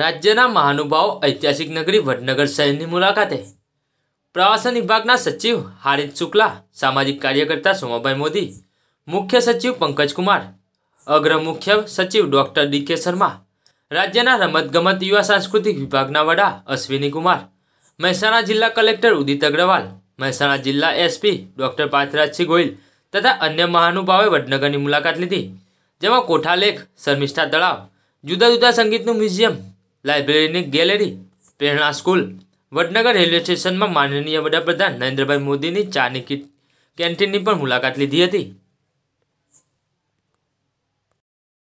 રાજ્યના મહાનુભાવો ઐતિહાસિક નગરી વડનગર શહેરની મુલાકાતે પ્રવાસન વિભાગના સચિવ હારિત શુક્લા સામાજિક કાર્યકર્તા સોમાભાઈ મોદી મુખ્ય સચિવ પંકજકુમાર અગ્ર મુખ્ય સચિવ ડૉક્ટર ડી કે શર્મા રાજ્યના રમતગમત યુવા સાંસ્કૃતિક વિભાગના વડા અશ્વિની કુમાર મહેસાણા જિલ્લા કલેક્ટર ઉદિત અગ્રવાલ મહેસાણા જિલ્લા એસપી ડૉક્ટર પાર્થરાજસિંહ ગોયલ તથા અન્ય મહાનુભાવોએ વડનગરની મુલાકાત લીધી જેમાં કોઠાલેખ શર્મિષ્ઠા તળાવ જુદા જુદા સંગીતનું મ્યુઝિયમ લાઇબ્રેરીની ગેલેરી પ્રેરણા સ્કૂલ વડનગર રેલવે સ્ટેશનમાં માનનીય વડાપ્રધાન નરેન્દ્રભાઈ મોદીની ચાની કિટ કેન્ટીનની પણ મુલાકાત લીધી હતી